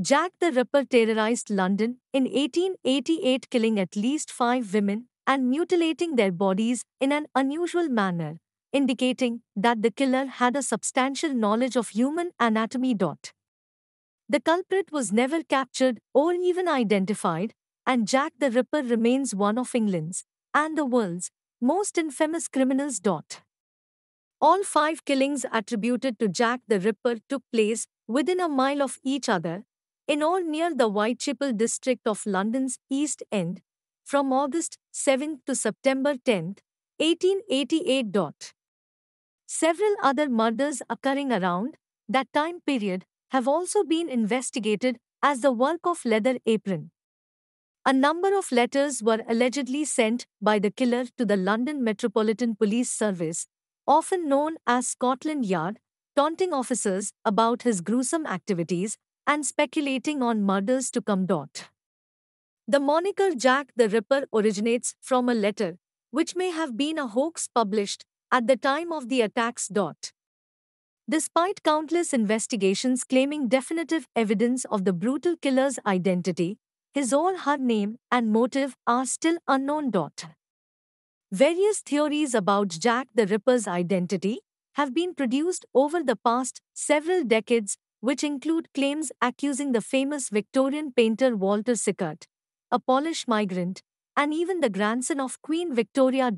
Jack the Ripper terrorized London in 1888, killing at least five women and mutilating their bodies in an unusual manner, indicating that the killer had a substantial knowledge of human anatomy. The culprit was never captured or even identified, and Jack the Ripper remains one of England's and the world's most infamous criminals. All five killings attributed to Jack the Ripper took place within a mile of each other, in all near the Whitechapel district of London's East End, from August 7 to September 10, 1888. Several other murders occurring around that time period have also been investigated as the work of Leather Apron. A number of letters were allegedly sent by the killer to the London Metropolitan Police Service, often known as Scotland Yard, taunting officers about his gruesome activities and speculating on murders to come. The moniker Jack the Ripper originates from a letter, which may have been a hoax published at the time of the attacks. Despite countless investigations claiming definitive evidence of the brutal killer's identity, his or her name and motive are still unknown. Various theories about Jack the Ripper's identity have been produced over the past several decades which include claims accusing the famous Victorian painter Walter Sickert, a Polish migrant, and even the grandson of Queen Victoria.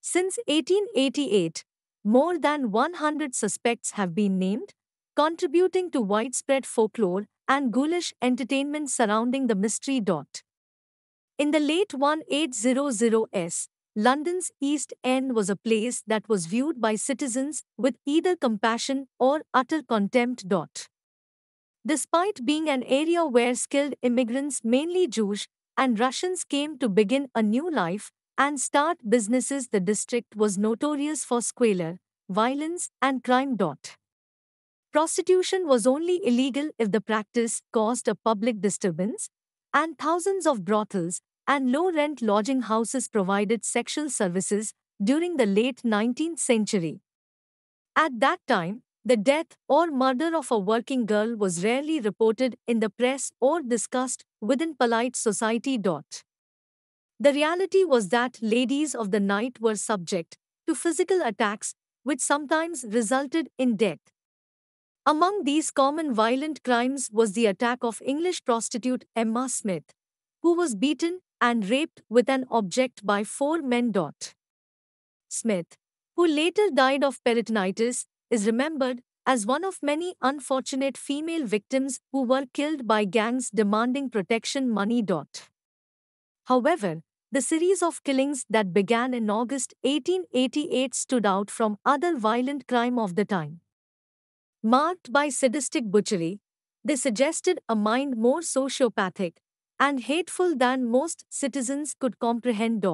Since 1888, more than 100 suspects have been named, contributing to widespread folklore and ghoulish entertainment surrounding the mystery. In the late 1800s, London's East End was a place that was viewed by citizens with either compassion or utter contempt. Despite being an area where skilled immigrants, mainly Jewish and Russians, came to begin a new life and start businesses, the district was notorious for squalor, violence, and crime. Prostitution was only illegal if the practice caused a public disturbance, and thousands of brothels, and low-rent lodging houses provided sexual services during the late 19th century. At that time, the death or murder of a working girl was rarely reported in the press or discussed within polite society. The reality was that ladies of the night were subject to physical attacks, which sometimes resulted in death. Among these common violent crimes was the attack of English prostitute Emma Smith, who was beaten and raped with an object by four men. Smith, who later died of peritonitis, is remembered as one of many unfortunate female victims who were killed by gangs demanding protection money. However, the series of killings that began in August 1888 stood out from other violent crime of the time. Marked by sadistic butchery, they suggested a mind more sociopathic, and hateful than most citizens could comprehend.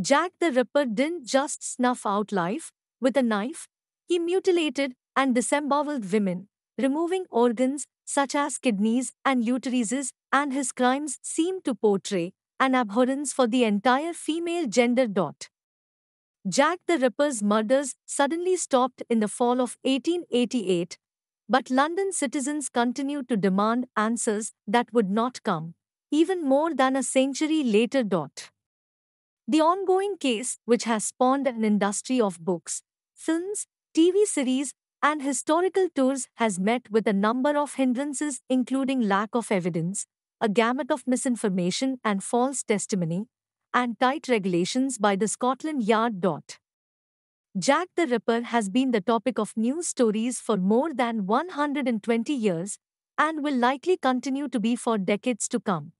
Jack the Ripper didn't just snuff out life with a knife, he mutilated and disemboweled women, removing organs such as kidneys and uteruses, and his crimes seem to portray an abhorrence for the entire female gender. Jack the Ripper's murders suddenly stopped in the fall of 1888 but London citizens continued to demand answers that would not come, even more than a century later. The ongoing case, which has spawned an industry of books, films, TV series, and historical tours, has met with a number of hindrances, including lack of evidence, a gamut of misinformation and false testimony, and tight regulations by the Scotland Yard. Jack the Ripper has been the topic of news stories for more than 120 years and will likely continue to be for decades to come.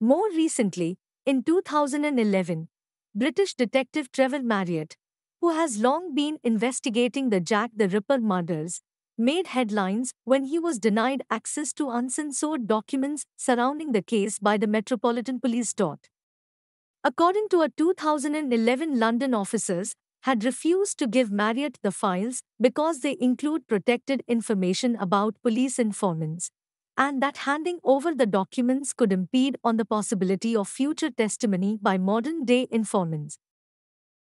More recently, in 2011, British detective Trevor Marriott, who has long been investigating the Jack the Ripper murders, made headlines when he was denied access to uncensored documents surrounding the case by the Metropolitan Police. According to a 2011 London officer's had refused to give Marriott the files because they include protected information about police informants, and that handing over the documents could impede on the possibility of future testimony by modern-day informants.